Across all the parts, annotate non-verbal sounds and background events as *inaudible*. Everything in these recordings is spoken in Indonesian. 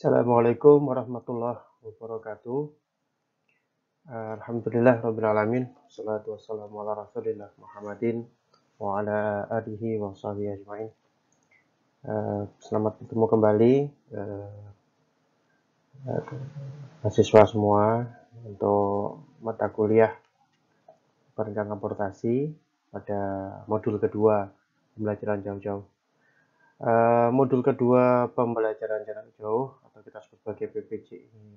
Assalamualaikum warahmatullahi wabarakatuh. Alhamdulillah Rabbil Alamin Shalatu wassalamu ala rasulillah Muhammadin Wa ala alihi wa sahbihi ajma'in eh, Selamat bertemu kembali eh, Mahasiswa semua Untuk mata kuliah Perencanaan transportasi Pada modul kedua Pembelajaran jauh-jauh Eh, modul kedua pembelajaran jarak jauh atau kita sebut sebagai PPJ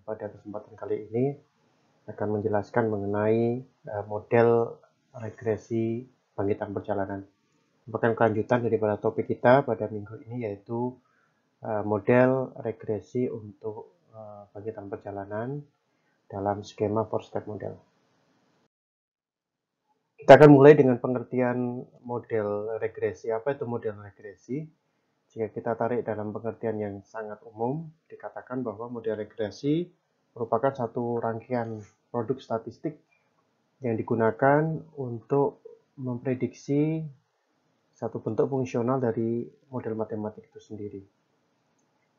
pada kesempatan kali ini akan menjelaskan mengenai uh, model regresi bangkitan perjalanan. Merupakan kelanjutan daripada topik kita pada minggu ini yaitu uh, model regresi untuk uh, bangkitan perjalanan dalam skema four step model. Kita akan mulai dengan pengertian model regresi. Apa itu model regresi? Jika kita tarik dalam pengertian yang sangat umum, dikatakan bahwa model regresi merupakan satu rangkaian produk statistik yang digunakan untuk memprediksi satu bentuk fungsional dari model matematik itu sendiri.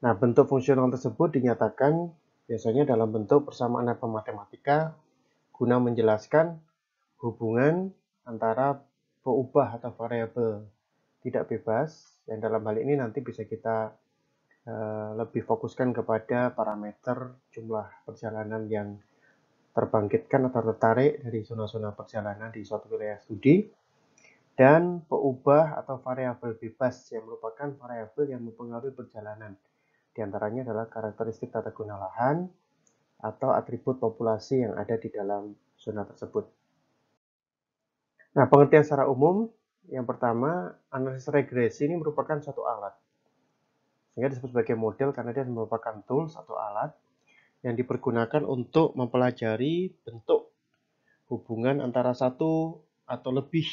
Nah, bentuk fungsional tersebut dinyatakan biasanya dalam bentuk persamaan apa matematika guna menjelaskan hubungan antara peubah atau variabel tidak bebas dan dalam hal ini nanti bisa kita uh, lebih fokuskan kepada parameter jumlah perjalanan yang terbangkitkan atau tertarik dari zona-zona perjalanan di suatu wilayah studi dan peubah atau variabel bebas yang merupakan variabel yang mempengaruhi perjalanan. Di antaranya adalah karakteristik tata guna lahan atau atribut populasi yang ada di dalam zona tersebut. Nah, pengertian secara umum yang pertama, analisis regresi ini merupakan suatu alat. Sehingga disebut sebagai model karena dia merupakan tools atau alat yang dipergunakan untuk mempelajari bentuk hubungan antara satu atau lebih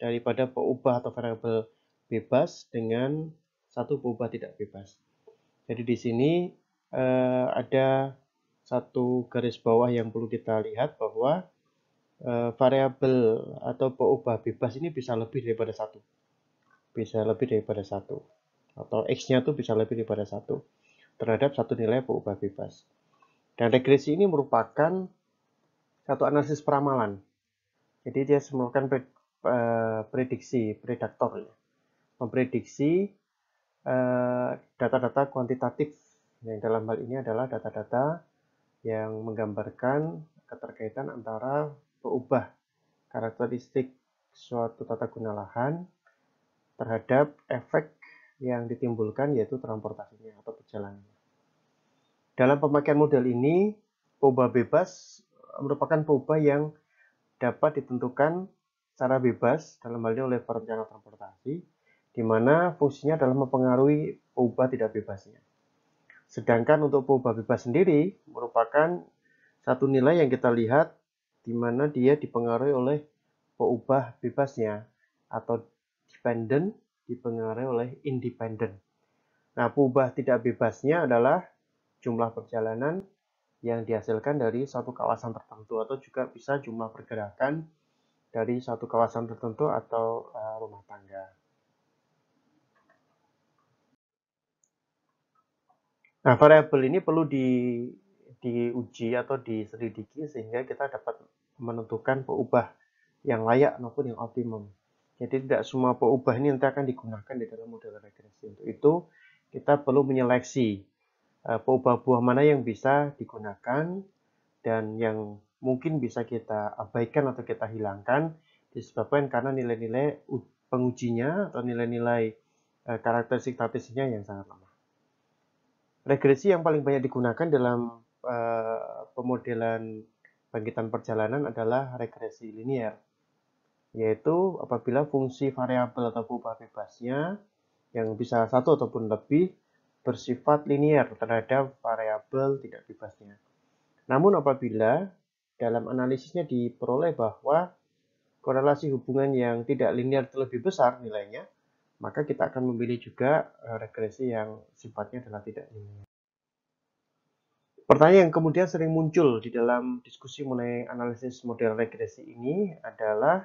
daripada peubah atau variabel bebas dengan satu peubah tidak bebas. Jadi di sini eh, ada satu garis bawah yang perlu kita lihat bahwa uh, variabel atau perubah bebas ini bisa lebih daripada satu bisa lebih daripada satu atau x-nya tuh bisa lebih daripada satu terhadap satu nilai perubah bebas. Dan regresi ini merupakan satu analisis peramalan. Jadi dia merupakan eh, prediksi, prediktor, ya. memprediksi eh, data-data kuantitatif yang dalam hal ini adalah data-data yang menggambarkan keterkaitan antara mengubah karakteristik suatu tata guna lahan terhadap efek yang ditimbulkan yaitu transportasinya atau perjalanannya. Dalam pemakaian model ini, poba bebas merupakan poba yang dapat ditentukan secara bebas dalam hal ini oleh perencana transportasi, di mana fungsinya adalah mempengaruhi poba tidak bebasnya. Sedangkan untuk poba bebas sendiri merupakan satu nilai yang kita lihat di mana dia dipengaruhi oleh peubah bebasnya atau dependent dipengaruhi oleh independent. Nah, peubah tidak bebasnya adalah jumlah perjalanan yang dihasilkan dari satu kawasan tertentu atau juga bisa jumlah pergerakan dari satu kawasan tertentu atau eh, rumah tangga. Nah, variabel ini perlu di diuji atau diselidiki sehingga kita dapat menentukan peubah yang layak maupun yang optimum. Jadi tidak semua peubah ini nanti akan digunakan di dalam model regresi. Untuk itu kita perlu menyeleksi e, peubah buah mana yang bisa digunakan dan yang mungkin bisa kita abaikan atau kita hilangkan disebabkan karena nilai-nilai pengujinya atau nilai-nilai e, karakteristik statistiknya yang sangat lama. Regresi yang paling banyak digunakan dalam e, pemodelan bangkitan perjalanan adalah regresi linier, yaitu apabila fungsi variabel atau berubah bebasnya yang bisa satu ataupun lebih bersifat linier terhadap variabel tidak bebasnya. Namun apabila dalam analisisnya diperoleh bahwa korelasi hubungan yang tidak linier itu lebih besar nilainya, maka kita akan memilih juga eh, regresi yang sifatnya adalah tidak linier. Pertanyaan yang kemudian sering muncul di dalam diskusi mengenai analisis model regresi ini adalah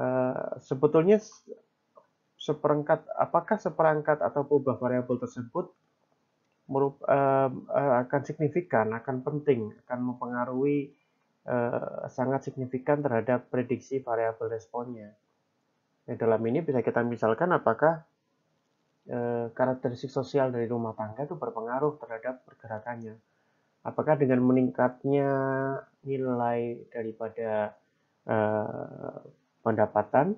uh, sebetulnya seperangkat apakah seperangkat atau perubah variabel tersebut merup, uh, uh, akan signifikan, akan penting, akan mempengaruhi uh, sangat signifikan terhadap prediksi variabel responnya. Nah, dalam ini bisa kita misalkan apakah karakteristik sosial dari rumah tangga itu berpengaruh terhadap pergerakannya Apakah dengan meningkatnya nilai daripada eh, pendapatan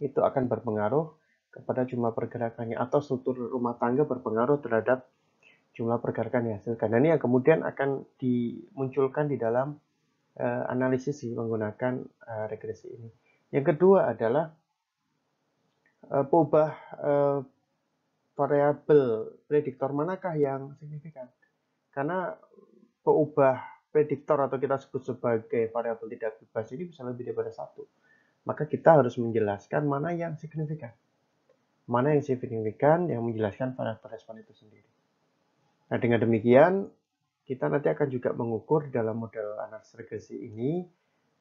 itu akan berpengaruh kepada jumlah pergerakannya atau struktur rumah tangga berpengaruh terhadap jumlah pergerakan yang dihasilkan. Dan ini yang kemudian akan dimunculkan di dalam uh, analisis menggunakan uh, regresi ini. Yang kedua adalah uh, pobah uh, variabel prediktor manakah yang signifikan. Karena peubah prediktor atau kita sebut sebagai variabel tidak bebas ini bisa lebih daripada satu. Maka kita harus menjelaskan mana yang signifikan. Mana yang signifikan yang menjelaskan pada respon itu sendiri. Nah, dengan demikian, kita nanti akan juga mengukur dalam model analisis regresi ini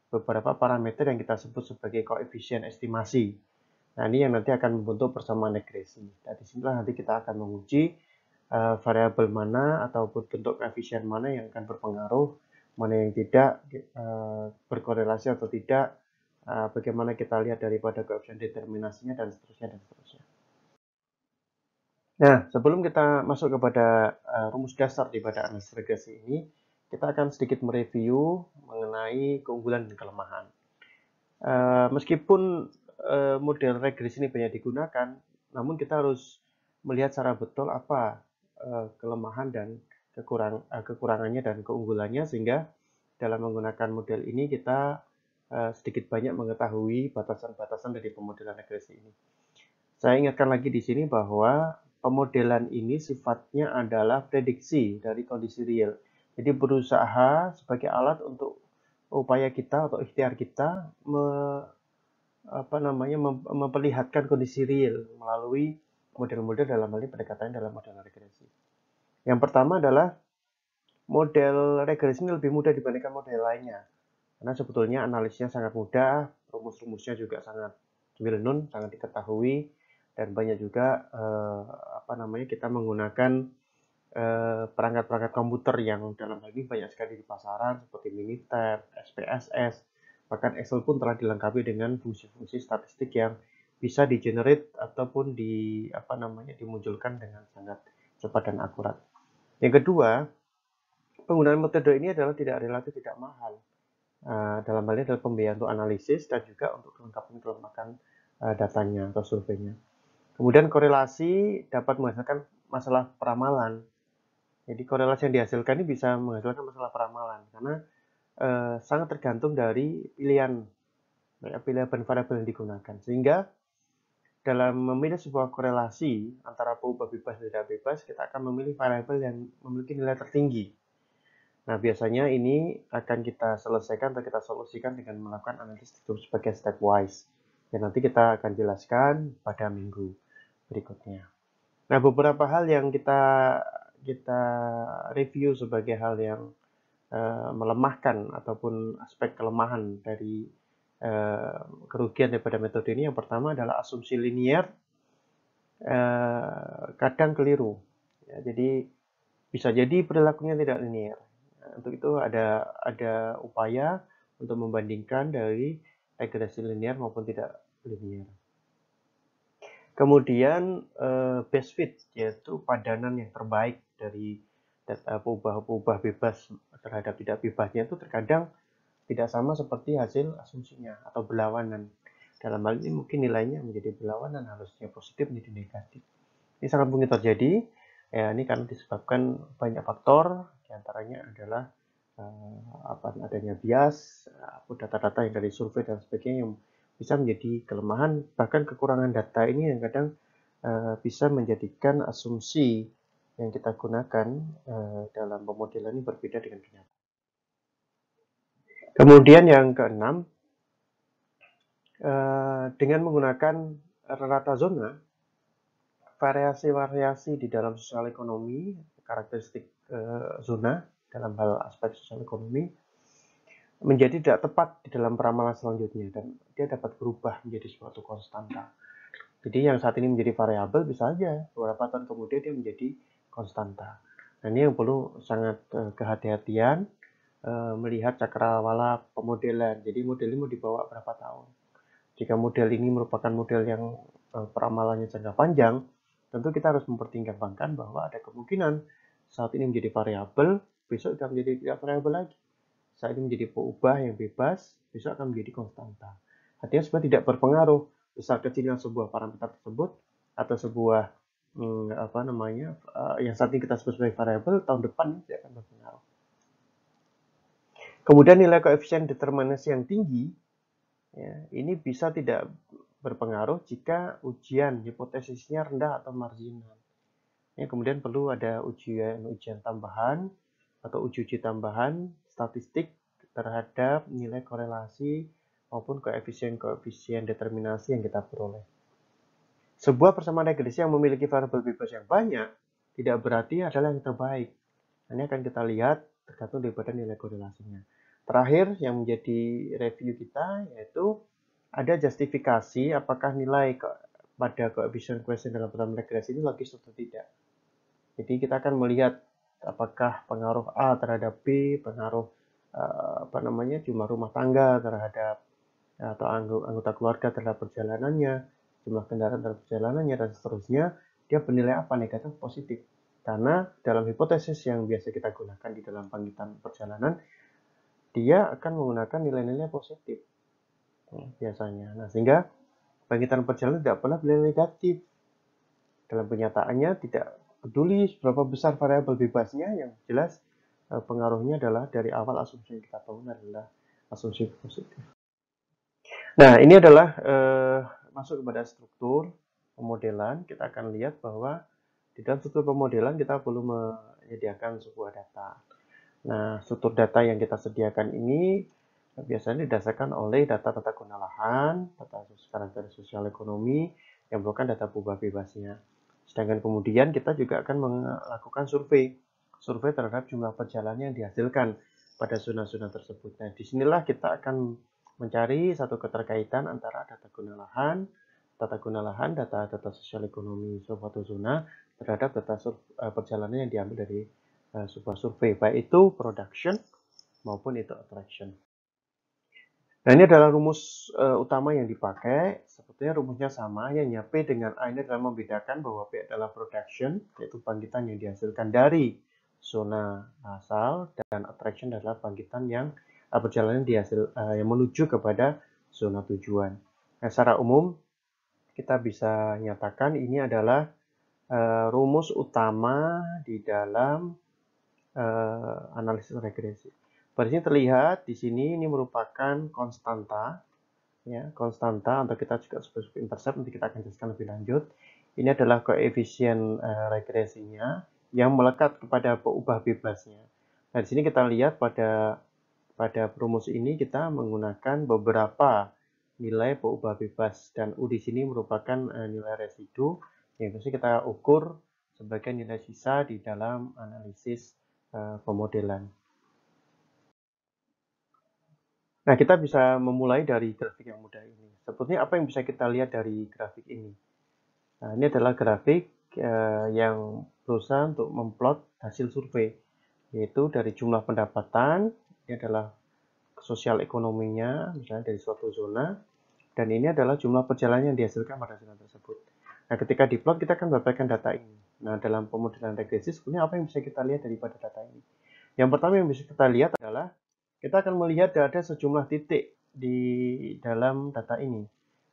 beberapa parameter yang kita sebut sebagai koefisien estimasi. Nah, ini yang nanti akan membentuk persamaan regresi. Nah, disinilah nanti kita akan menguji uh, variabel mana ataupun bentuk koefisien mana yang akan berpengaruh, mana yang tidak uh, berkorelasi atau tidak, uh, bagaimana kita lihat daripada koefisien determinasinya dan seterusnya dan seterusnya. Nah, sebelum kita masuk kepada uh, rumus dasar daripada analisis regresi ini, kita akan sedikit mereview mengenai keunggulan dan kelemahan. Uh, meskipun uh, model regresi ini banyak digunakan, namun kita harus melihat secara betul apa Eh, kelemahan dan kekurang, eh, kekurangannya dan keunggulannya sehingga dalam menggunakan model ini kita eh, sedikit banyak mengetahui batasan-batasan dari pemodelan regresi ini. Saya ingatkan lagi di sini bahwa pemodelan ini sifatnya adalah prediksi dari kondisi real. Jadi berusaha sebagai alat untuk upaya kita atau ikhtiar kita me, apa namanya memperlihatkan kondisi real melalui model-model dalam hal ini pendekatan dalam model regresi. Yang pertama adalah model regresi ini lebih mudah dibandingkan model lainnya. Karena sebetulnya analisnya sangat mudah, rumus-rumusnya juga sangat well known, sangat diketahui, dan banyak juga eh, apa namanya kita menggunakan eh, perangkat-perangkat eh, komputer yang dalam hal ini banyak sekali di pasaran seperti Minitab, SPSS, bahkan Excel pun telah dilengkapi dengan fungsi-fungsi statistik yang bisa di generate ataupun di apa namanya dimunculkan dengan sangat cepat dan akurat. Yang kedua, penggunaan metode ini adalah tidak relatif tidak mahal. Uh, dalam hal ini adalah pembiayaan untuk analisis dan juga untuk kelengkapan kelengkapan uh, eh, datanya atau surveinya. Kemudian korelasi dapat menghasilkan masalah peramalan. Jadi korelasi yang dihasilkan ini bisa menghasilkan masalah peramalan karena uh, sangat tergantung dari pilihan ya, pilihan variabel yang digunakan. Sehingga dalam memilih sebuah korelasi antara pengubah bebas dan tidak bebas, kita akan memilih variabel yang memiliki nilai tertinggi. Nah, biasanya ini akan kita selesaikan atau kita solusikan dengan melakukan analisis hidup sebagai stepwise. Dan nanti kita akan jelaskan pada minggu berikutnya. Nah, beberapa hal yang kita kita review sebagai hal yang uh, melemahkan ataupun aspek kelemahan dari Eh, kerugian daripada metode ini yang pertama adalah asumsi linier eh, kadang keliru ya, jadi bisa jadi perilakunya tidak linier nah, untuk itu ada ada upaya untuk membandingkan dari regresi linier maupun tidak linier kemudian eh, best fit yaitu padanan yang terbaik dari data perubahan bebas terhadap tidak bebasnya itu terkadang tidak sama seperti hasil asumsinya atau berlawanan. Dalam hal ini mungkin nilainya menjadi berlawanan, harusnya positif menjadi negatif. Ini sangat mungkin terjadi, ya ini karena disebabkan banyak faktor, diantaranya adalah eh, apa adanya bias, data-data yang dari survei dan sebagainya yang bisa menjadi kelemahan, bahkan kekurangan data ini yang kadang eh, bisa menjadikan asumsi yang kita gunakan eh, dalam pemodelan ini berbeda dengan kenyataan. Kemudian yang keenam, eh, dengan menggunakan rata zona, variasi-variasi di dalam sosial ekonomi, karakteristik eh, zona dalam hal aspek sosial ekonomi, menjadi tidak tepat di dalam peramalan selanjutnya dan dia dapat berubah menjadi suatu konstanta. Jadi yang saat ini menjadi variabel bisa saja beberapa tahun kemudian dia menjadi konstanta. Nah ini yang perlu sangat eh, kehati-hatian Eh, melihat cakrawala pemodelan. Jadi model ini mau dibawa berapa tahun. Jika model ini merupakan model yang eh, peramalannya jangka panjang, tentu kita harus mempertimbangkan bahwa ada kemungkinan saat ini menjadi variabel, besok sudah menjadi tidak variabel lagi. Saat ini menjadi peubah yang bebas, besok akan menjadi konstanta. Artinya sebenarnya tidak berpengaruh besar kecilnya sebuah parameter tersebut atau sebuah hmm, apa namanya eh, yang saat ini kita sebut sebagai variabel tahun depan tidak akan berpengaruh. Kemudian nilai koefisien determinasi yang tinggi, ya, ini bisa tidak berpengaruh jika ujian hipotesisnya rendah atau marginal. Ya, kemudian perlu ada ujian-ujian tambahan atau uji-uji tambahan statistik terhadap nilai korelasi maupun koefisien-koefisien determinasi yang kita peroleh. Sebuah persamaan regresi yang memiliki variabel bebas yang banyak tidak berarti adalah yang terbaik. Ini akan kita lihat tergantung daripada nilai korelasinya. Terakhir yang menjadi review kita yaitu ada justifikasi apakah nilai ke, pada coefficient question dalam program regresi ini logis atau tidak. Jadi kita akan melihat apakah pengaruh A terhadap B, pengaruh eh, apa namanya jumlah rumah tangga terhadap eh, atau anggota keluarga terhadap perjalanannya, jumlah kendaraan terhadap perjalanannya dan seterusnya, dia bernilai apa negatif positif. Karena dalam hipotesis yang biasa kita gunakan di dalam panggitan perjalanan, dia akan menggunakan nilai-nilai positif hmm. biasanya. Nah, sehingga bangkitan perjalanan tidak pernah nilai negatif. Dalam pernyataannya tidak peduli seberapa besar variabel bebasnya, yang jelas eh, pengaruhnya adalah dari awal asumsi yang kita bangun adalah asumsi positif. Nah, ini adalah eh, masuk kepada struktur pemodelan. Kita akan lihat bahwa di dalam struktur pemodelan kita perlu menyediakan sebuah data. Nah, struktur data yang kita sediakan ini biasanya didasarkan oleh data tata guna lahan, data karakter sosial ekonomi, yang bukan data boba bebasnya. Sedangkan kemudian kita juga akan melakukan survei, survei terhadap jumlah perjalanan yang dihasilkan pada zona-zona tersebut. Nah, disinilah kita akan mencari satu keterkaitan antara data guna lahan, data guna lahan, data data sosial ekonomi suatu zona terhadap data eh, perjalanan yang diambil dari Eh, sebuah survei, baik itu production maupun itu attraction. Nah, ini adalah rumus uh, utama yang dipakai. Sepertinya rumusnya sama, Yang P dengan A ini adalah membedakan bahwa P adalah production, yaitu bangkitan yang dihasilkan dari zona asal, dan attraction adalah bangkitan yang uh, perjalanan dihasil, uh, yang menuju kepada zona tujuan. Nah, secara umum, kita bisa nyatakan ini adalah uh, rumus utama di dalam uh, analisis regresi. Pada sini terlihat di sini ini merupakan konstanta ya, konstanta atau kita juga sebagai intercept nanti kita akan jelaskan lebih lanjut. Ini adalah koefisien uh, regresinya yang melekat kepada peubah bebasnya. Nah, di sini kita lihat pada pada rumus ini kita menggunakan beberapa nilai peubah bebas dan U di sini merupakan uh, nilai residu yang bisa kita ukur sebagai nilai sisa di dalam analisis Eh, pemodelan. Nah, kita bisa memulai dari grafik yang mudah ini. Sebetulnya apa yang bisa kita lihat dari grafik ini? Nah, ini adalah grafik eh, yang berusaha untuk memplot hasil survei, yaitu dari jumlah pendapatan, ini adalah sosial ekonominya, misalnya dari suatu zona, dan ini adalah jumlah perjalanan yang dihasilkan pada zona tersebut. Nah, ketika diplot, kita akan mendapatkan data ini. Nah, dalam pemodelan regresi sebenarnya apa yang bisa kita lihat daripada data ini? Yang pertama yang bisa kita lihat adalah kita akan melihat ada sejumlah titik di dalam data ini.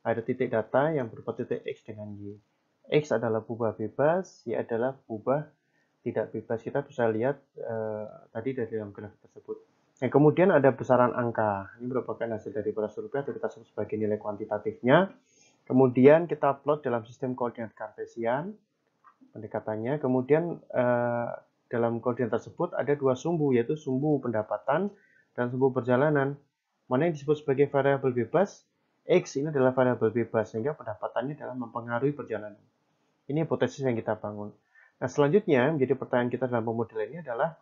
Ada titik data yang berupa titik X dengan Y. X adalah bubah bebas, Y adalah bubah tidak bebas. Kita bisa lihat eh, tadi dari dalam grafik tersebut. Yang kemudian ada besaran angka. Ini merupakan hasil dari para survei atau kita sebut sebagai nilai kuantitatifnya. Kemudian kita plot dalam sistem koordinat kartesian pendekatannya. Kemudian eh, dalam koordinat tersebut ada dua sumbu, yaitu sumbu pendapatan dan sumbu perjalanan. Mana yang disebut sebagai variabel bebas? X ini adalah variabel bebas, sehingga pendapatannya dalam mempengaruhi perjalanan. Ini hipotesis yang kita bangun. Nah, selanjutnya menjadi pertanyaan kita dalam pemodelan ini adalah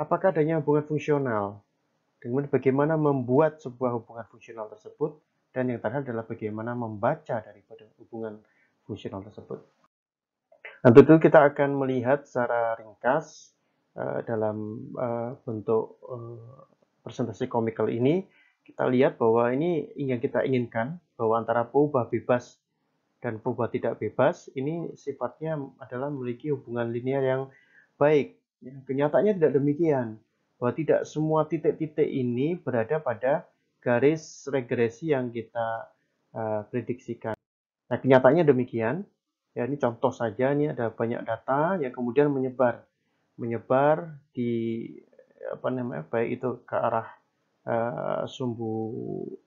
apakah adanya hubungan fungsional? Dengan bagaimana membuat sebuah hubungan fungsional tersebut dan yang terakhir adalah bagaimana membaca dari hubungan fungsional tersebut. Nah, tentu kita akan melihat secara ringkas uh, dalam uh, bentuk uh, presentasi komikal ini, kita lihat bahwa ini yang kita inginkan, bahwa antara perubah bebas dan perubah tidak bebas, ini sifatnya adalah memiliki hubungan linear yang baik. Ya, kenyataannya tidak demikian, bahwa tidak semua titik-titik ini berada pada garis regresi yang kita uh, prediksikan. Nah, kenyataannya demikian, Ya, ini contoh saja, ini ada banyak data yang kemudian menyebar, menyebar di apa namanya baik itu ke arah uh, sumbu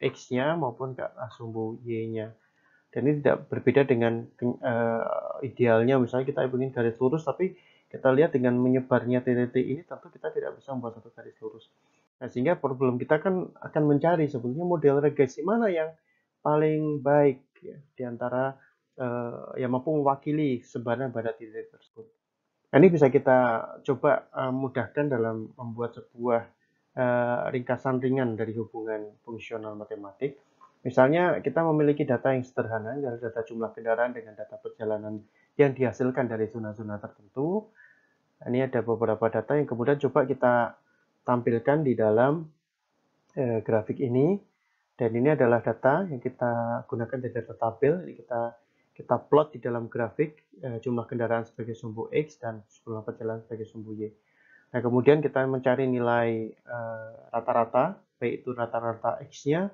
x-nya maupun ke arah sumbu y-nya. Dan ini tidak berbeda dengan uh, idealnya, misalnya kita ingin garis lurus, tapi kita lihat dengan menyebarnya TTT ini tentu kita tidak bisa membuat satu garis lurus. Nah, sehingga problem kita kan akan mencari sebetulnya model regresi mana yang paling baik ya, di antara uh, yang mampu mewakili sebaran pada titik tersebut. ini bisa kita coba uh, mudahkan dalam membuat sebuah uh, ringkasan ringan dari hubungan fungsional matematik. Misalnya kita memiliki data yang sederhana, yaitu data jumlah kendaraan dengan data perjalanan yang dihasilkan dari zona-zona tertentu. Ini ada beberapa data yang kemudian coba kita tampilkan di dalam grafik ini. Dan ini adalah data yang kita gunakan dari data tabel. Ini kita kita plot di dalam grafik eh, jumlah kendaraan sebagai sumbu X dan jumlah perjalanan sebagai sumbu Y. Nah, kemudian kita mencari nilai eh, rata-rata, eh, baik itu rata-rata X-nya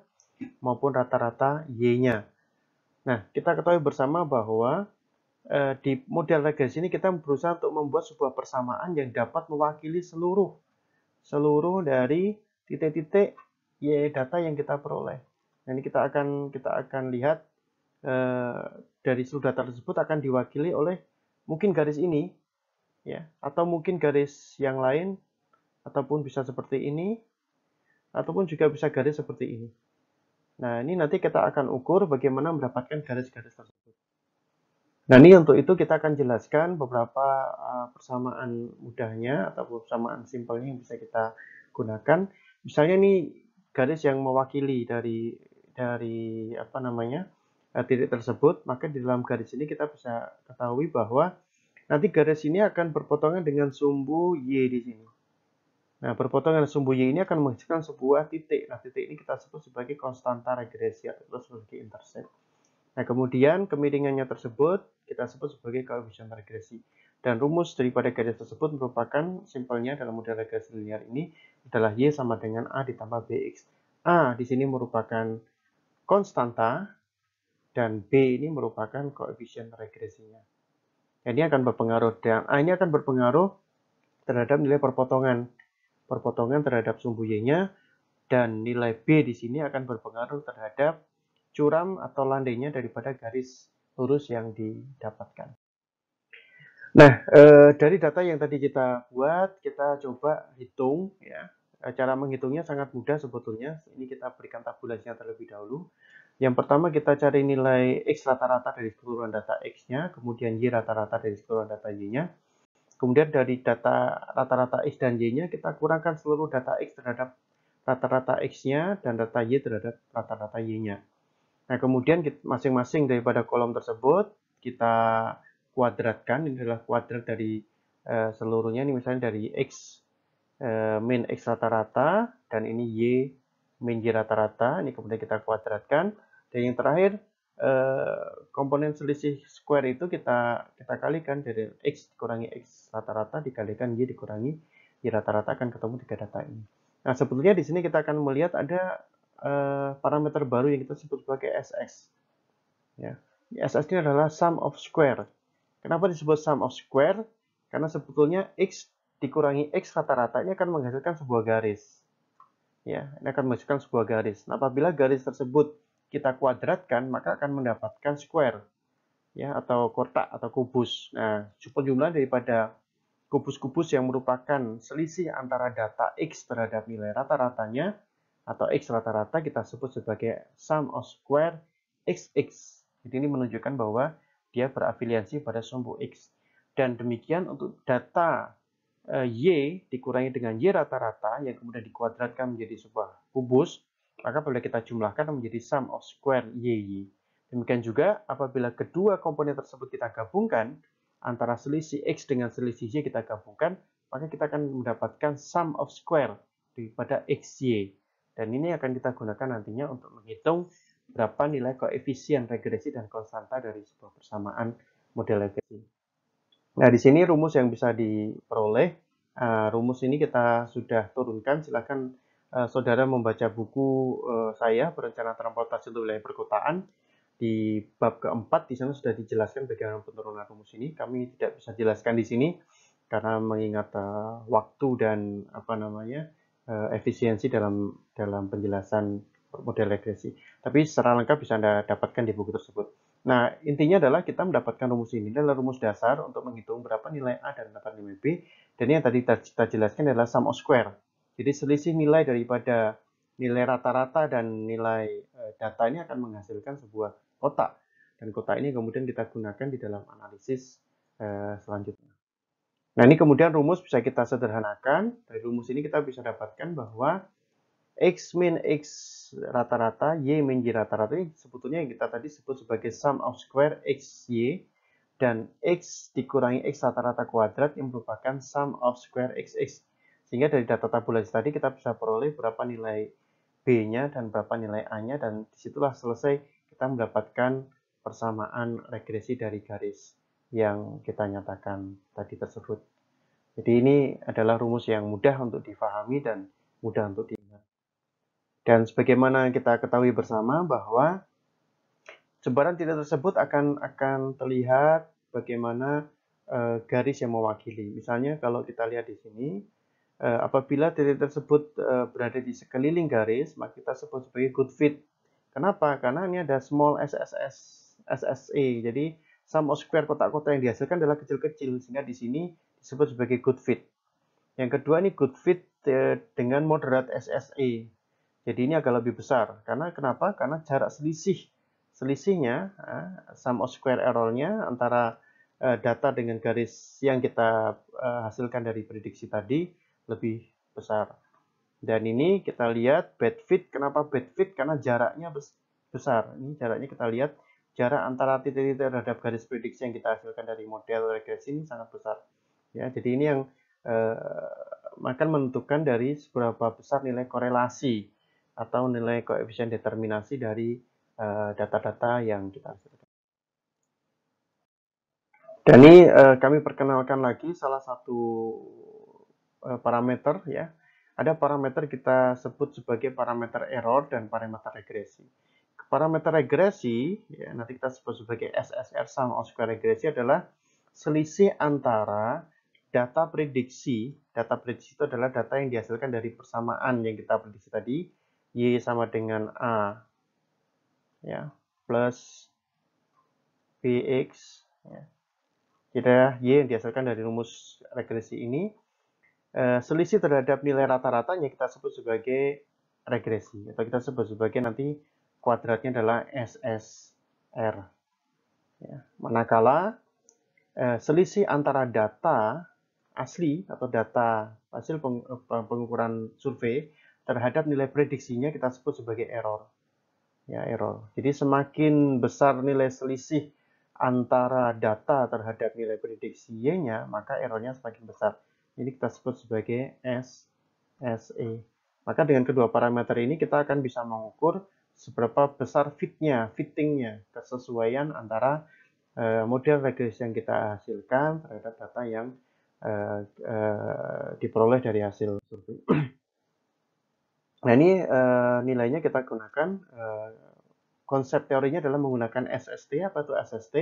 maupun rata-rata Y-nya. Nah, kita ketahui bersama bahwa eh, di model regresi ini kita berusaha untuk membuat sebuah persamaan yang dapat mewakili seluruh seluruh dari titik-titik Y data yang kita peroleh. Nah, ini kita akan kita akan lihat Eh, dari seluruh data tersebut akan diwakili oleh mungkin garis ini ya atau mungkin garis yang lain ataupun bisa seperti ini ataupun juga bisa garis seperti ini nah ini nanti kita akan ukur bagaimana mendapatkan garis-garis tersebut nah ini untuk itu kita akan jelaskan beberapa eh, persamaan mudahnya atau persamaan simpelnya yang bisa kita gunakan misalnya ini garis yang mewakili dari dari apa namanya Eh, titik tersebut, maka di dalam garis ini kita bisa ketahui bahwa nanti garis ini akan berpotongan dengan sumbu Y di sini. Nah, berpotongan sumbu Y ini akan menghasilkan sebuah titik. Nah, titik ini kita sebut sebagai konstanta regresi atau sebagai intercept. Nah, kemudian kemiringannya tersebut kita sebut sebagai koefisien regresi. Dan rumus daripada garis tersebut merupakan simpelnya dalam model regresi linear ini adalah Y sama dengan A ditambah BX. A di sini merupakan konstanta dan B ini merupakan koefisien regresinya. Ini akan berpengaruh dan A ah, ini akan berpengaruh terhadap nilai perpotongan. Perpotongan terhadap sumbu Y-nya dan nilai B di sini akan berpengaruh terhadap curam atau landainya daripada garis lurus yang didapatkan. Nah, e, dari data yang tadi kita buat, kita coba hitung ya. Cara menghitungnya sangat mudah sebetulnya. Ini kita berikan tabulasinya terlebih dahulu. Yang pertama kita cari nilai X rata-rata dari keseluruhan data X-nya, kemudian Y rata-rata dari keseluruhan data Y-nya. Kemudian dari data rata-rata X dan Y-nya kita kurangkan seluruh data X terhadap rata-rata X-nya dan data Y terhadap rata-rata Y-nya. Nah, kemudian masing-masing daripada kolom tersebut kita kuadratkan. Ini adalah kuadrat dari eh, seluruhnya. Ini misalnya dari X eh, min X rata-rata dan ini Y min Y rata-rata. Ini kemudian kita kuadratkan. Dan yang terakhir eh, komponen selisih square itu kita kita kalikan dari x dikurangi x rata-rata dikalikan y dikurangi y rata-rata akan ketemu tiga data ini. Nah sebetulnya di sini kita akan melihat ada uh, parameter baru yang kita sebut sebagai SS. Ya, SS ini adalah sum of square. Kenapa disebut sum of square? Karena sebetulnya x dikurangi x rata-rata ini akan menghasilkan sebuah garis. Ya, ini akan menghasilkan sebuah garis. Nah, apabila garis tersebut kita kuadratkan maka akan mendapatkan square ya atau kotak atau kubus. Nah, jumlah daripada kubus-kubus yang merupakan selisih antara data x terhadap nilai rata-ratanya atau x rata-rata kita sebut sebagai sum of square xx. Jadi ini menunjukkan bahwa dia berafiliasi pada sumbu x. Dan demikian untuk data eh, y dikurangi dengan y rata-rata yang kemudian dikuadratkan menjadi sebuah kubus maka boleh kita jumlahkan menjadi sum of square YY. Demikian juga apabila kedua komponen tersebut kita gabungkan, antara selisih X dengan selisih Y kita gabungkan, maka kita akan mendapatkan sum of square daripada XY. Dan ini akan kita gunakan nantinya untuk menghitung berapa nilai koefisien regresi dan konstanta dari sebuah persamaan model regresi. Nah, di sini rumus yang bisa diperoleh. Uh, rumus ini kita sudah turunkan, silahkan Eh, saudara membaca buku uh, saya berencana transportasi untuk wilayah perkotaan di bab keempat di sana sudah dijelaskan bagaimana penurunan rumus ini. Kami tidak bisa jelaskan di sini karena mengingat uh, waktu dan apa namanya uh, efisiensi dalam dalam penjelasan model regresi. Tapi secara lengkap bisa Anda dapatkan di buku tersebut. Nah, intinya adalah kita mendapatkan rumus ini. Ini adalah rumus dasar untuk menghitung berapa nilai A dan berapa nilai B. Dan yang tadi kita jelaskan adalah sum of square jadi selisih nilai daripada nilai rata-rata dan nilai eh, data ini akan menghasilkan sebuah kotak. Dan kotak ini kemudian kita gunakan di dalam analisis eh, selanjutnya. Nah ini kemudian rumus bisa kita sederhanakan. Dari rumus ini kita bisa dapatkan bahwa X min X rata-rata, Y min Y rata-rata ini sebetulnya yang kita tadi sebut sebagai sum of square XY dan X dikurangi X rata-rata kuadrat yang merupakan sum of square XX. Sehingga dari data tabulasi tadi kita bisa peroleh berapa nilai B-nya dan berapa nilai A-nya dan disitulah selesai kita mendapatkan persamaan regresi dari garis yang kita nyatakan tadi tersebut. Jadi ini adalah rumus yang mudah untuk difahami dan mudah untuk diingat. Dan sebagaimana kita ketahui bersama bahwa sebaran tidak tersebut akan akan terlihat bagaimana e, garis yang mewakili. Misalnya kalau kita lihat di sini, Eh, apabila titik tersebut eh, berada di sekeliling garis, maka kita sebut sebagai good fit. Kenapa? Karena ini ada small SSS, SSE. Jadi sum of square kotak-kotak yang dihasilkan adalah kecil-kecil, sehingga di sini disebut sebagai good fit. Yang kedua ini good fit eh, dengan moderate SSE. Jadi ini agak lebih besar. Karena kenapa? Karena jarak selisih selisihnya, sum of square errornya antara data dengan garis yang kita hasilkan dari prediksi tadi lebih besar. Dan ini kita lihat bad fit. Kenapa bad fit? Karena jaraknya besar. Ini jaraknya kita lihat jarak antara titik-titik terhadap garis prediksi yang kita hasilkan dari model regresi ini sangat besar. Ya, jadi ini yang eh, akan menentukan dari seberapa besar nilai korelasi atau nilai koefisien determinasi dari eh, data-data eh, yang kita hasilkan. Dan ini eh, kami perkenalkan lagi salah satu Eh, parameter ya. Ada parameter kita sebut sebagai parameter error dan parameter regresi. Parameter regresi ya, nanti kita sebut sebagai SSR sama of square regresi adalah selisih antara data prediksi. Data prediksi itu adalah data yang dihasilkan dari persamaan yang kita prediksi tadi y sama dengan a ya plus bx ya. Jadi y yang dihasilkan dari rumus regresi ini Eh, selisih terhadap nilai rata-ratanya kita sebut sebagai regresi atau kita sebut sebagai nanti kuadratnya adalah SSR. Ya, manakala eh, selisih antara data asli atau data hasil eh, pengukuran survei terhadap nilai prediksinya kita sebut sebagai error. Ya, error. Jadi semakin besar nilai selisih antara data terhadap nilai prediksinya maka errornya semakin besar ini kita sebut sebagai S, e. Maka dengan kedua parameter ini kita akan bisa mengukur seberapa besar fitnya, fittingnya, kesesuaian antara eh, model regresi yang kita hasilkan terhadap data yang eh, eh, diperoleh dari hasil survei. *clears throat* nah ini nilainya kita gunakan konsep teorinya adalah menggunakan SST apa itu SST?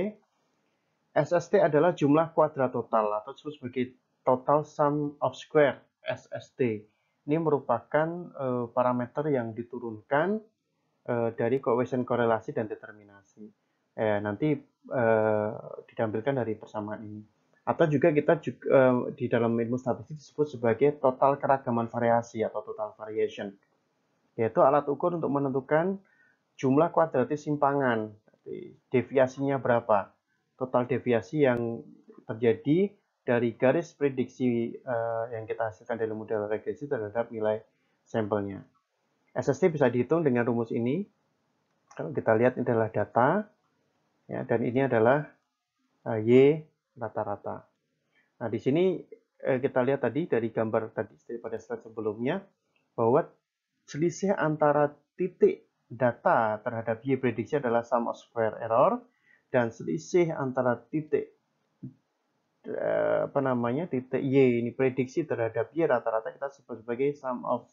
SST adalah jumlah kuadrat total atau terus sebagai total sum of square SST. Ini merupakan uh, parameter yang diturunkan uh, dari koefisien korelasi dan determinasi. Eh, nanti uh, eh, didampilkan dari persamaan ini. Atau juga kita juga, uh, di dalam ilmu statistik disebut sebagai total keragaman variasi atau total variation. Yaitu alat ukur untuk menentukan jumlah kuadratis simpangan, deviasinya berapa, total deviasi yang terjadi dari garis prediksi uh, yang kita hasilkan dari model regresi terhadap nilai sampelnya. SST bisa dihitung dengan rumus ini. Kalau kita lihat ini adalah data, ya, dan ini adalah uh, Y rata-rata. Nah, di sini uh, kita lihat tadi dari gambar tadi daripada slide sebelumnya, bahwa selisih antara titik data terhadap Y prediksi adalah sum of square error, dan selisih antara titik Eh, apa namanya titik y ini prediksi terhadap y rata-rata kita sebut sebagai sum of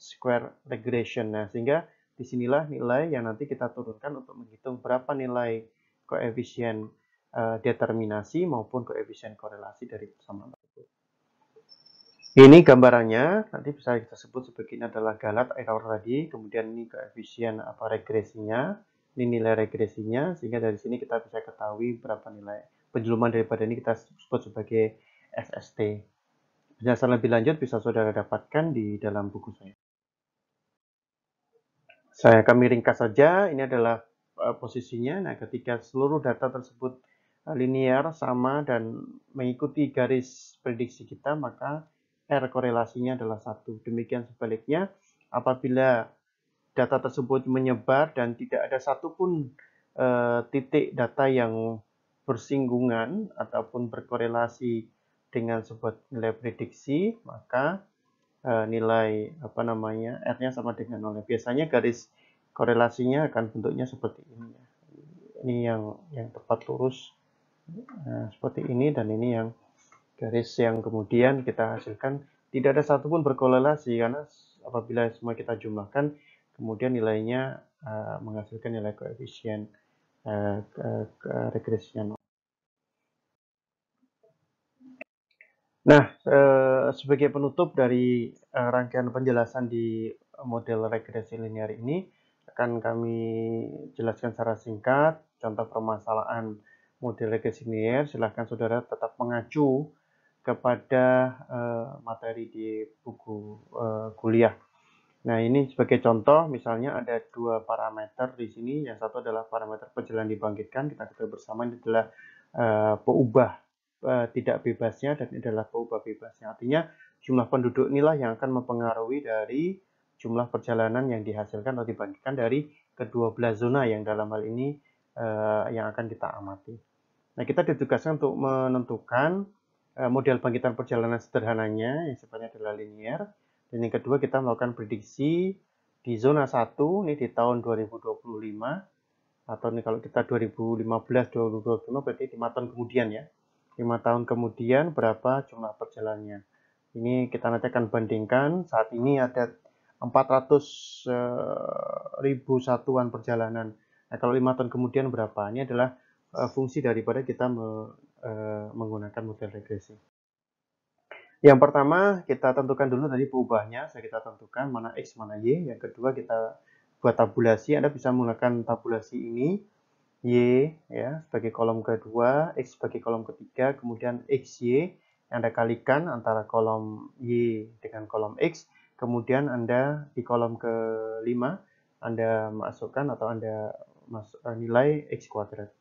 square regression nah sehingga disinilah nilai yang nanti kita turunkan untuk menghitung berapa nilai koefisien eh, determinasi maupun koefisien korelasi dari persamaan tersebut ini gambarannya nanti bisa kita sebut sebagai ini adalah galat error tadi kemudian ini koefisien apa regresinya ini nilai regresinya sehingga dari sini kita bisa ketahui berapa nilai penjeluman daripada ini kita sebut sebagai SST. Penjelasan lebih lanjut bisa saudara dapatkan di dalam buku saya. Saya kami ringkas saja, ini adalah eh, posisinya. Nah, ketika seluruh data tersebut eh, linear, sama, dan mengikuti garis prediksi kita, maka R korelasinya adalah satu. Demikian sebaliknya, apabila data tersebut menyebar dan tidak ada satupun eh, titik data yang bersinggungan ataupun berkorelasi dengan sebuah nilai prediksi, maka e, nilai apa namanya R-nya sama dengan nol. Biasanya garis korelasinya akan bentuknya seperti ini. Ya. Ini yang yang tepat lurus nah, seperti ini dan ini yang garis yang kemudian kita hasilkan tidak ada satupun berkorelasi karena apabila semua kita jumlahkan kemudian nilainya uh, menghasilkan nilai koefisien uh, uh, regresinya Nah, eh, sebagai penutup dari, eh, rangkaian penjelasan di model regresi linear ini, akan kami jelaskan secara singkat contoh permasalahan model regresi linear. Silahkan saudara tetap mengacu kepada, eh, materi di buku, kuliah. Nah, ini sebagai contoh misalnya ada dua parameter di sini, yang satu adalah parameter perjalanan dibangkitkan, kita ketahui bersama ini adalah, eee, peubah Eh, tidak bebasnya dan ini adalah berubah bebasnya. Artinya jumlah penduduk inilah yang akan mempengaruhi dari jumlah perjalanan yang dihasilkan atau dibandingkan dari kedua belah zona yang dalam hal ini uh, yang akan kita amati. Nah, kita ditugaskan untuk menentukan uh, model bangkitan perjalanan sederhananya yang sebenarnya adalah linear. Dan yang kedua kita melakukan prediksi di zona 1 ini di tahun 2025 atau ini kalau kita 2015 2025 berarti 5 tahun kemudian ya 5 tahun kemudian berapa jumlah perjalanannya. Ini kita nanti akan bandingkan. Saat ini ada 400 eh, ribu satuan perjalanan. Nah, kalau 5 tahun kemudian berapa? Ini adalah eh, fungsi daripada kita eh, menggunakan model regresi. Yang pertama kita tentukan dulu tadi perubahnya. saya kita tentukan mana x mana y. Yang kedua kita buat tabulasi, Anda bisa menggunakan tabulasi ini Y ya sebagai kolom kedua, X sebagai kolom ketiga, kemudian XY Anda kalikan antara kolom Y dengan kolom X, kemudian Anda di kolom kelima Anda masukkan atau Anda masuk, eh, nilai X kuadrat.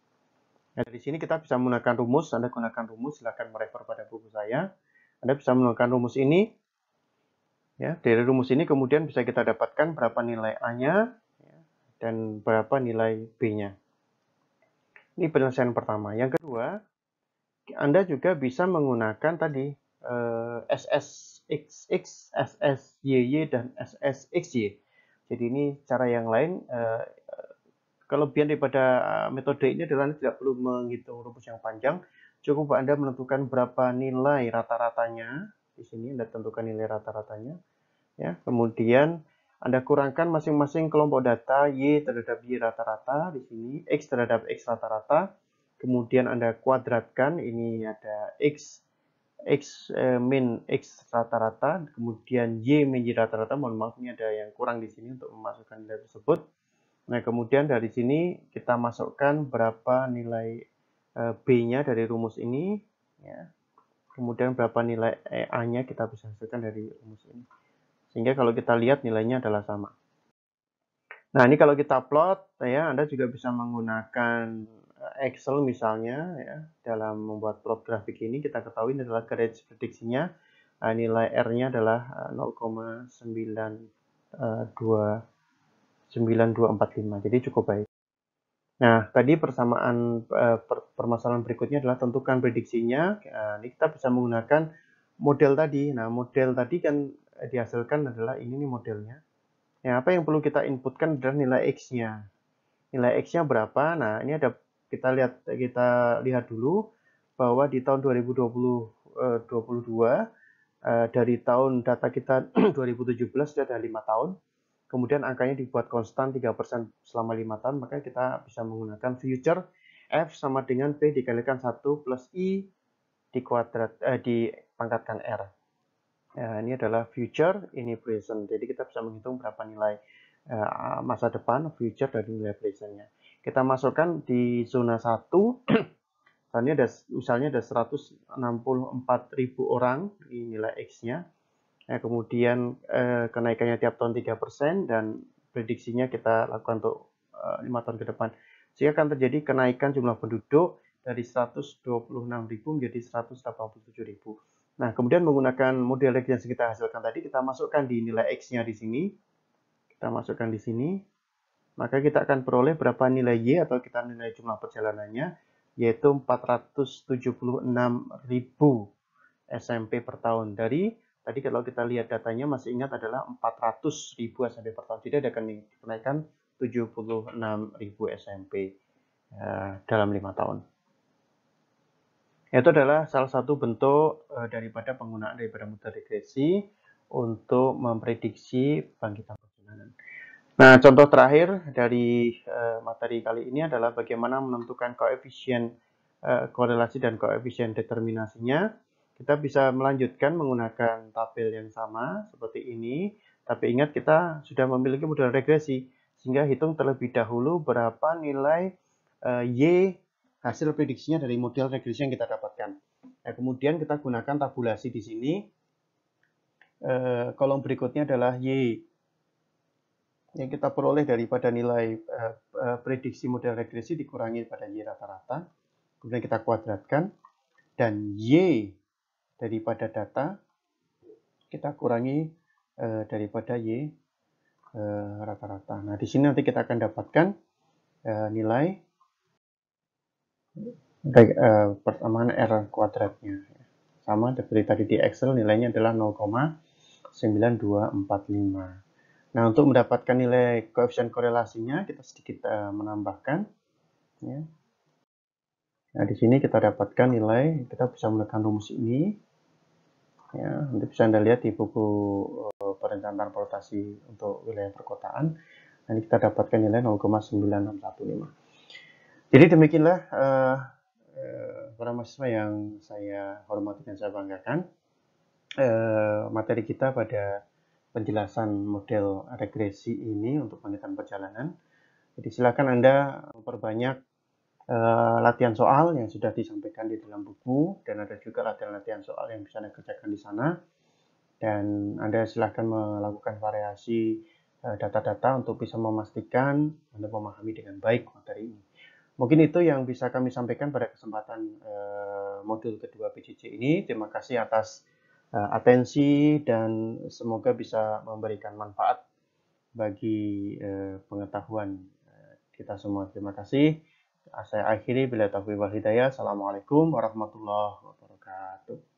Nah, dari sini kita bisa menggunakan rumus, Anda gunakan rumus, silahkan merefer pada buku saya. Anda bisa menggunakan rumus ini, Ya, dari rumus ini kemudian bisa kita dapatkan berapa nilai A-nya ya, dan berapa nilai B-nya. Ini penyelesaian pertama. Yang kedua, Anda juga bisa menggunakan tadi eh, SSXX, SSYY, dan SSXY. Jadi ini cara yang lain. Eh, kelebihan daripada eh, metode ini adalah Anda tidak perlu menghitung rumus yang panjang. Cukup Anda menentukan berapa nilai rata-ratanya. Di sini Anda tentukan nilai rata-ratanya. Ya, kemudian anda kurangkan masing-masing kelompok data Y terhadap Y rata-rata di sini, X terhadap X rata-rata, kemudian Anda kuadratkan, ini ada X, X eh, min X rata-rata, kemudian Y min Y rata-rata, mohon maaf ini ada yang kurang di sini untuk memasukkan nilai tersebut. Nah, kemudian dari sini kita masukkan berapa nilai eh, B-nya dari rumus ini, ya. kemudian berapa nilai A-nya kita bisa hasilkan dari rumus ini. Sehingga kalau kita lihat nilainya adalah sama. Nah, ini kalau kita plot, ya, Anda juga bisa menggunakan eh, Excel misalnya, ya, dalam membuat plot grafik ini, kita ketahui ini adalah garis prediksinya, nah, nilai R-nya adalah 0,9245. Eh, Jadi cukup baik. Nah, tadi persamaan eh, permasalahan berikutnya adalah tentukan prediksinya. Nah, ini kita bisa menggunakan model tadi. Nah, model tadi kan dihasilkan adalah ini nih modelnya. Yang apa yang perlu kita inputkan adalah nilai x-nya. Nilai x-nya berapa? Nah, ini ada kita lihat kita lihat dulu bahwa di tahun 2020 22 eh, eh, dari tahun data kita 2017 *clears throat* sudah ada 5 tahun. Kemudian angkanya dibuat konstan 3% selama 5 tahun, maka kita bisa menggunakan future F sama dengan P dikalikan 1 plus I di kuadrat eh, dipangkatkan R. Nah, ini adalah future, ini present. Jadi kita bisa menghitung berapa nilai uh, masa depan, future dari nilai presentnya. Kita masukkan di zona 1, misalnya *clears throat* ada, misalnya ada 164.000 orang di nilai X-nya. Nah, kemudian eh, kenaikannya tiap tahun 3% dan prediksinya kita lakukan untuk lima 5 tahun ke depan. Sehingga akan terjadi kenaikan jumlah penduduk dari 126.000 menjadi 187.000. Nah, kemudian menggunakan model yang kita hasilkan tadi, kita masukkan di nilai X-nya di sini. Kita masukkan di sini. Maka kita akan peroleh berapa nilai Y atau kita nilai jumlah perjalanannya, yaitu 476.000 SMP per tahun. Dari tadi kalau kita lihat datanya masih ingat adalah 400.000 SMP per tahun. Jadi ada kenaikan 76.000 SMP eh, dalam 5 tahun. Itu adalah salah satu bentuk uh, daripada penggunaan daripada model regresi untuk memprediksi bangkitan perjalanan. Nah, contoh terakhir dari uh, materi kali ini adalah bagaimana menentukan koefisien uh, korelasi dan koefisien determinasinya. Kita bisa melanjutkan menggunakan tabel yang sama seperti ini, tapi ingat kita sudah memiliki model regresi, sehingga hitung terlebih dahulu berapa nilai uh, Y hasil prediksinya dari model regresi yang kita dapatkan. Nah, kemudian kita gunakan tabulasi di sini. E, kolom berikutnya adalah Y yang kita peroleh daripada nilai eh, eh, prediksi model regresi dikurangi pada Y rata-rata. Kemudian kita kuadratkan. Dan Y daripada data kita kurangi daripada Y rata-rata. nah, di sini nanti kita akan dapatkan e, nilai baik pertamaan eh, persamaan R kuadratnya sama seperti tadi di Excel nilainya adalah 0,9245 nah untuk mendapatkan nilai koefisien korelasinya kita sedikit uh, menambahkan ya. nah di sini kita dapatkan nilai kita bisa menggunakan rumus ini ya nanti bisa anda lihat di buku uh, perencanaan transportasi untuk wilayah perkotaan nanti kita dapatkan nilai 0,9615 jadi demikianlah uh, uh, para mahasiswa yang saya hormati dan saya banggakan uh, materi kita pada penjelasan model regresi ini untuk penelitian perjalanan. Jadi silakan Anda memperbanyak uh, latihan soal yang sudah disampaikan di dalam buku dan ada juga latihan-latihan soal yang bisa Anda kerjakan di sana. Dan Anda silakan melakukan variasi data-data uh, untuk bisa memastikan Anda memahami dengan baik materi ini. Mungkin itu yang bisa kami sampaikan pada kesempatan eh, modul kedua PJJ ini. Terima kasih atas eh, atensi dan semoga bisa memberikan manfaat bagi eh, pengetahuan eh, kita semua. Terima kasih. Saya akhiri bila taufiq wal hidayah. Assalamualaikum warahmatullahi wabarakatuh.